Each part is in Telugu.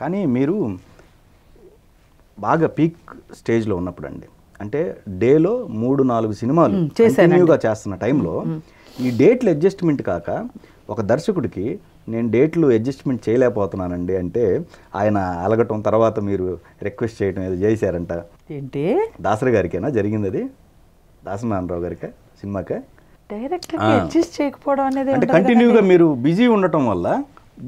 కానీ మీరు బాగా పీక్ స్టేజ్లో ఉన్నప్పుడు అండి అంటే డేలో మూడు నాలుగు సినిమాలు కంటిన్యూగా చేస్తున్న టైంలో ఈ డేట్లు అడ్జస్ట్మెంట్ కాక ఒక దర్శకుడికి నేను డేట్లు అడ్జస్ట్మెంట్ చేయలేకపోతున్నానండి అంటే ఆయన అలగటం తర్వాత మీరు రిక్వెస్ట్ చేయడం ఏదో చేశారంట ఏంటి దాసరి గారికేనా జరిగింది అది దాసనారాయణరావు గారికి సినిమాకే డైరెక్ట్ చేయకపోవడం అనేది అంటే కంటిన్యూగా మీరు బిజీ ఉండటం వల్ల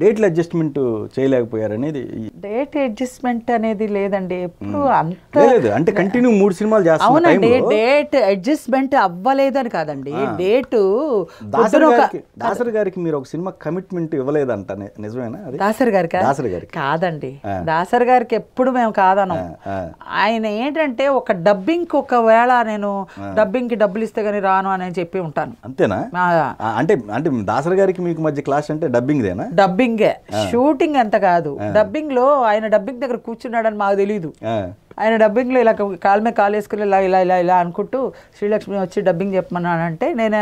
డేట్ అడ్జస్ట్మెంట్ చేయలేకపోయారనేది డేట్ అడ్జస్ట్మెంట్ అనేది లేదండి ఎప్పుడు అంత లేదు అంటే కంటిన్యూ మూడు సినిమాలు అవునండి డేట్ అడ్జస్ట్మెంట్ అవ్వలేదని కాదండి డేట్ దాసరి గారికి మీరు ఒక సినిమా కమిట్మెంట్ ఇవ్వలేదంట నిజమేనా దాసరి గారికి దాసరి గారికి కాదండి దాసరి గారికి ఎప్పుడు మేము కాదను ఆయన ఏంటంటే ఒక డబ్బింగ్ ఒకవేళ నేను డబ్బింగ్ కి డబ్బులు ఇస్తే గానీ రాను అని చెప్పి ఉంటాను అంతేనా అంటే అంటే దాసరి గారికి మీకు మధ్య క్లాస్ అంటే డబ్బింగ్ దేనా డబ్బింగే షూటింగ్ అంత కాదు డబ్బింగ్ లో ఆయన డబ్బింగ్ దగ్గర కూర్చున్నాడని మాకు తెలియదు ఆయన డబ్బింగ్లో ఇలా కాలమే మీద కాలు వేసుకుని ఇలా ఇలా ఇలా ఇలా అనుకుంటూ శ్రీలక్ష్మి వచ్చి డబ్బింగ్ చెప్పమన్నానంటే నేను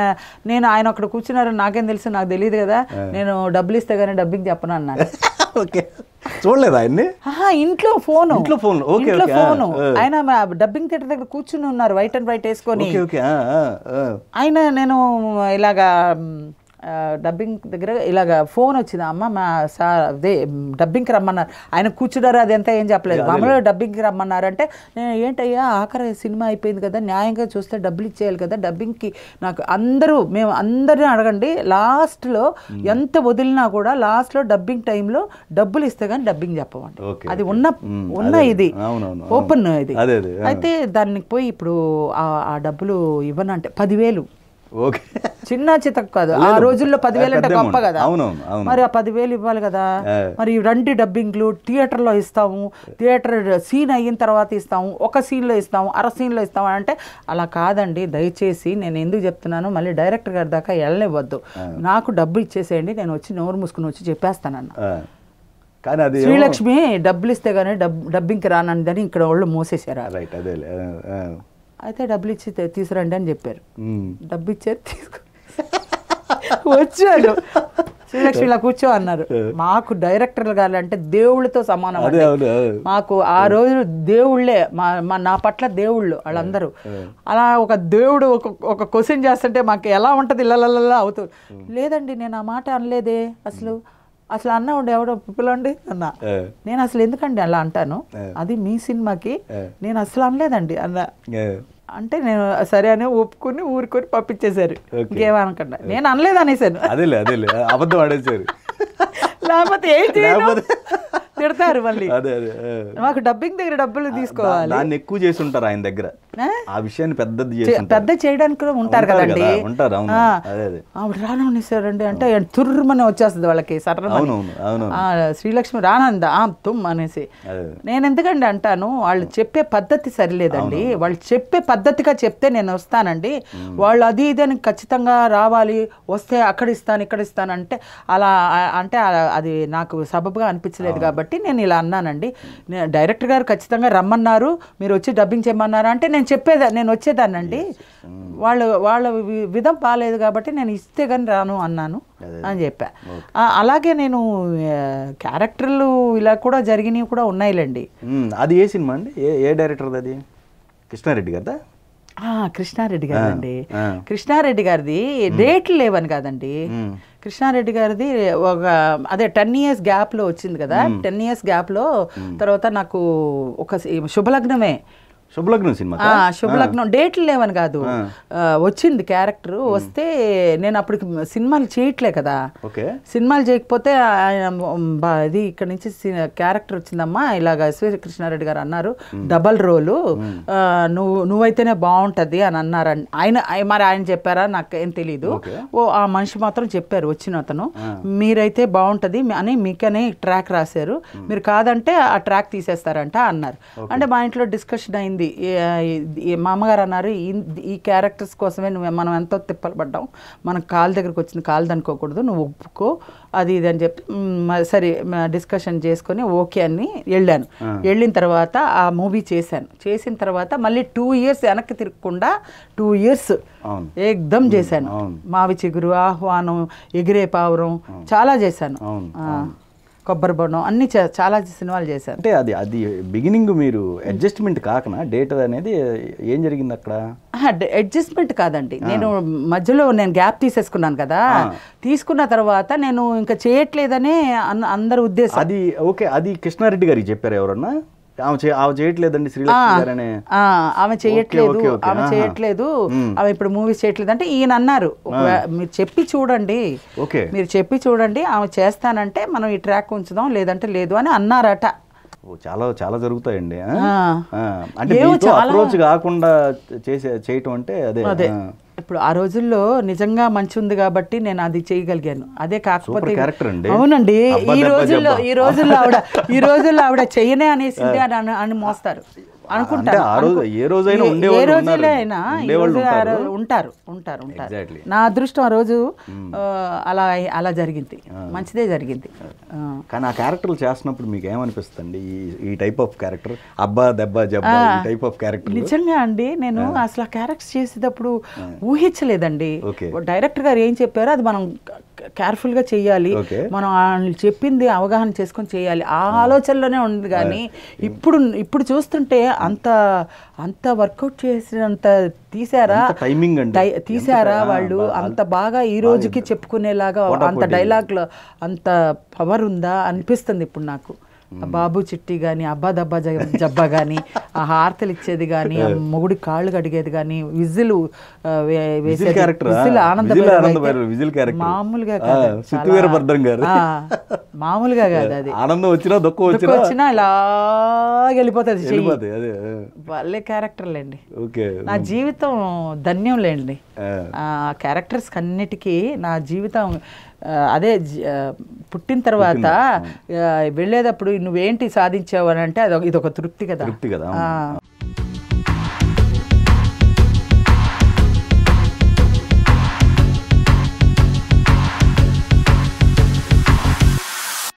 నేను ఆయన అక్కడ కూర్చున్నారని నాకేం తెలుసు నాకు తెలియదు కదా నేను డబ్బులు ఇస్తే కానీ డబ్బింగ్ చెప్పను ఓకే చూడలేదు ఆయన్ని ఇంట్లో ఫోన్ ఇంట్లో ఫోన్ ఇంట్లో ఫోన్ ఆయన డబ్బింగ్ థియేటర్ దగ్గర కూర్చుని ఉన్నారు వైట్ అండ్ వైట్ వేసుకొని ఆయన నేను ఇలాగా డబ్బింగ్ దగ్గర ఇలాగ ఫోన్ వచ్చింది అమ్మ మా సార్ అదే డబ్బింగ్కి రమ్మన్నారు ఆయన అది ఎంత ఏం చెప్పలేదు మామూలుగా డబ్బింగ్కి రమ్మన్నారంటే నేను ఏంటయ్యా ఆఖరి సినిమా అయిపోయింది కదా న్యాయంగా చూస్తే డబ్బులు ఇచ్చేయాలి కదా డబ్బింగ్కి నాకు అందరూ మేము అందరినీ అడగండి లాస్ట్లో ఎంత వదిలినా కూడా లాస్ట్లో డబ్బింగ్ టైంలో డబ్బులు ఇస్తే కానీ డబ్బింగ్ చెప్పమంట అది ఉన్న ఉన్న ఇది ఓపెన్ ఇది అయితే దానికి పోయి ఇప్పుడు ఆ డబ్బులు ఇవ్వనంటే పదివేలు ఓకే చిన్న చితక్ కాదు ఆ రోజుల్లో పదివేలు అంటే గొప్ప కదా మరి ఆ పదివేలు ఇవ్వాలి కదా మరి రండి డబ్బింగ్లు థియేటర్లో ఇస్తాము థియేటర్ సీన్ అయిన తర్వాత ఇస్తాము ఒక సీన్లో ఇస్తాము అర సీన్లో ఇస్తాము అంటే అలా కాదండి దయచేసి నేను ఎందుకు చెప్తున్నాను మళ్ళీ డైరెక్టర్ గారి దాకా వెళ్ళనివ్వద్దు నాకు డబ్బు ఇచ్చేసేయండి నేను వచ్చి నోరు మూసుకుని వచ్చి చెప్పేస్తానన్న శ్రీలక్ష్మి డబ్బులు ఇస్తే కానీ డబ్బు డబ్బింగ్కి రానందని ఇక్కడ వాళ్ళు మూసేశారు రైట్ అయితే డబ్బులు ఇచ్చి తీసుకురండి అని చెప్పారు డబ్బు ఇచ్చారు తీసుకు వచ్చాడు శ్రీలక్ష్మి ఇలా కూర్చో అన్నారు మాకు డైరెక్టర్లు కావాలంటే దేవుళ్ళతో సమానం మాకు ఆ రోజు దేవుళ్ళే మా మా నా పట్ల దేవుళ్ళు వాళ్ళందరూ అలా ఒక దేవుడు ఒక ఒక క్వశ్చన్ చేస్తుంటే మాకు ఎలా ఉంటుంది ఇళ్ళలల్లా అవుతుంది లేదండి నేను ఆ మాట అనలేదే అసలు అసలు అన్న ఉండి ఎవడో పిల్లండి అన్న నేను అసలు ఎందుకండి అలా అంటాను అది మీ సినిమాకి నేను అసలు అనలేదండి అన్న అంటే నేను సరే అని ఒప్పుకుని ఊరుకొని పంపించేశారు ఇంకేమనకుండా నేను అనలేదు అనేసాను అదేలే అదేలే అబద్ధం ఆడేశారు లేకపోతే తిడతారు మళ్ళీ మాకు డబ్బింగ్ దగ్గర డబ్బులు తీసుకోవాలి దాన్ని ఎక్కువ చేసి ఉంటారు ఆయన దగ్గర ఆ విషయాన్ని పెద్దది పెద్ద చేయడానికి కూడా ఉంటారు కదండి ఆవిడ రానవని ఆవిడ రానండి అంటే తుర్రమని వచ్చేస్తుంది వాళ్ళకి సటన శ్రీలక్ష్మి రానందా తుమ్ అనేసి నేను ఎందుకండి అంటాను వాళ్ళు చెప్పే పద్ధతి సరిలేదండి వాళ్ళు చెప్పే పద్ధతిగా చెప్తే నేను వస్తానండి వాళ్ళు అది ఇది అని ఖచ్చితంగా రావాలి వస్తే అక్కడ ఇస్తాను ఇక్కడ ఇస్తాను అంటే అలా అంటే అది నాకు సబబుగా అనిపించలేదు కాబట్టి నేను ఇలా అన్నానండి డైరెక్టర్ గారు ఖచ్చితంగా రమ్మన్నారు మీరు వచ్చి డబ్బింగ్ చేయమన్నారు అంటే నేను నేను చెప్పేదా నేను వచ్చేదానండి వాళ్ళు వాళ్ళ విధం బాగాలేదు కాబట్టి నేను ఇస్తే కానీ రాను అన్నాను అని చెప్పా అలాగే నేను క్యారెక్టర్లు ఇలా కూడా జరిగినవి కూడా ఉన్నాయిలేండి అది ఏ సినిమా అండి ఏ డైరెక్టర్ అది కృష్ణారెడ్డి కదా కృష్ణారెడ్డి గారండి కృష్ణారెడ్డి గారిది డేట్ లేవని కాదండి కృష్ణారెడ్డి గారిది ఒక అదే టెన్ ఇయర్స్ గ్యాప్లో వచ్చింది కదా టెన్ ఇయర్స్ గ్యాప్లో తర్వాత నాకు ఒక శుభలగ్నమే శుభలగ్నం సినిమా శుభలగ్నం డేట్లు లేవని కాదు వచ్చింది క్యారెక్టర్ వస్తే నేను అప్పటికి సినిమాలు చేయట్లే కదా సినిమాలు చేయకపోతే ఆయన ఇది ఇక్కడ నుంచి క్యారెక్టర్ వచ్చిందమ్మా ఇలాగ కృష్ణారెడ్డి గారు అన్నారు డబల్ రోలు నువ్వు నువ్వైతేనే బాగుంటుంది అని అన్నారు ఆయన మరి ఆయన చెప్పారా నాకు ఏం తెలీదు ఓ ఆ మనిషి మాత్రం చెప్పారు వచ్చిన అతను మీరైతే బాగుంటుంది అని మీకనే ట్రాక్ రాశారు మీరు కాదంటే ఆ ట్రాక్ తీసేస్తారంట అన్నారు అంటే మా ఇంట్లో డిస్కషన్ అయింది అయింది మా అమ్మగారు అన్నారు ఈ క్యారెక్టర్స్ కోసమే నువ్వు మనం ఎంతో తిప్పలు పడ్డాం మన కాలు దగ్గరికి వచ్చిన కాలు దనుకోకూడదు నువ్వు ఒప్పుకో అది ఇది అని చెప్పి సరే డిస్కషన్ చేసుకొని ఓకే అని వెళ్ళాను వెళ్ళిన తర్వాత ఆ మూవీ చేశాను చేసిన తర్వాత మళ్ళీ టూ ఇయర్స్ వెనక్కి తిరగకుండా టూ ఇయర్స్ ఏదమ్ చేశాను మావి చిగురు ఆహ్వానం ఎగిరే పావురం చాలా చేశాను కొబ్బరి బొండం అన్ని చాలా సినిమాలు చేశారు అంటే అది అది బిగినింగ్ మీరు అడ్జస్ట్మెంట్ కాకనా డేట్ అనేది ఏం జరిగింది అక్కడ అడ్జస్ట్మెంట్ కాదండి నేను మధ్యలో నేను గ్యాప్ తీసేసుకున్నాను కదా తీసుకున్న తర్వాత నేను ఇంకా చేయట్లేదనే అందరి ఉద్దేశం అది ఓకే అది కృష్ణారెడ్డి గారికి చెప్పారు ఎవరన్నా ఆమె చేయట్లేదండి ఆమె చేయట్లేదు ఆమె చేయట్లేదు ఆమె ఇప్పుడు మూవీస్ చేయట్లేదు అంటే ఈయన అన్నారు మీరు చెప్పి చూడండి ఓకే మీరు చెప్పి చూడండి ఆమె చేస్తానంటే మనం ఈ ట్రాక్ ఉంచుదాం లేదంటే లేదు అని అన్నారట చాలా చాలా జరుగుతాయండి అంటే కాకుండా చేయటం అంటే అదే ఇప్పుడు ఆ రోజుల్లో నిజంగా మంచి ఉంది కాబట్టి నేను అది చేయగలిగాను అదే కాకపోతే అవునండి ఈ రోజుల్లో ఈ రోజుల్లో ఆవిడ ఈ రోజుల్లో ఆవిడ చెయ్యనే అనేసింది అని అని మోస్తారు అనుకుంటారు ఏ రోజులే అయినా ఉంటారు ఉంటారు ఉంటారు నా అదృష్టం ఆ రోజు అలా అలా జరిగింది మంచిదే జరిగింది కానీ ఆ క్యారెక్టర్లు చేస్తున్నప్పుడు మీకు ఏమనిపిస్తుంది ఈ టైప్ ఆఫ్ క్యారెక్టర్ అబ్బా దెబ్బా జబ్బా టైప్ ఆఫ్ క్యారెక్టర్ నిజంగా అండి నేను అసలు ఆ క్యారెక్టర్ చేసేటప్పుడు ఊహించలేదండి డైరెక్టర్ గారు ఏం చెప్పారో అది మనం కేర్ఫుల్గా చేయాలి మనం వాళ్ళు చెప్పింది అవగాహన చేసుకొని చేయాలి ఆ ఆలోచనలోనే ఉంది కానీ ఇప్పుడు ఇప్పుడు చూస్తుంటే అంత అంత వర్కౌట్ చేసినంత తీసారా టైమింగ్ తీసారా వాళ్ళు అంత బాగా ఈ రోజుకి చెప్పుకునేలాగా అంత డైలాగ్లో అంత పవర్ ఉందా అనిపిస్తుంది ఇప్పుడు నాకు బాబు చిట్టి కానీ అబ్బా దబ్బా జబ్బా కానీ ఆ హార్తలు ఇచ్చేది కానీ మొగుడి కాళ్ళు కడిగేది కానీ విజిల్ విజిల్ ఆనంద మామూలుగా మామూలుగా కాదు అది ఆనందం వచ్చినా దుఃఖం వచ్చినా ఇలా నార్మల్గా వెళ్ళిపోతుంది వెళ్ళిపోతుంది క్యారెక్టర్లేండి ఓకే నా జీవితం ధన్యం లేండి క్యారెక్టర్స్ అన్నిటికీ నా జీవితం అదే పుట్టిన తర్వాత వెళ్ళేటప్పుడు నువ్వేంటి సాధించావు అని అంటే అది ఇది ఒక తృప్తి కదా తృప్తి కదా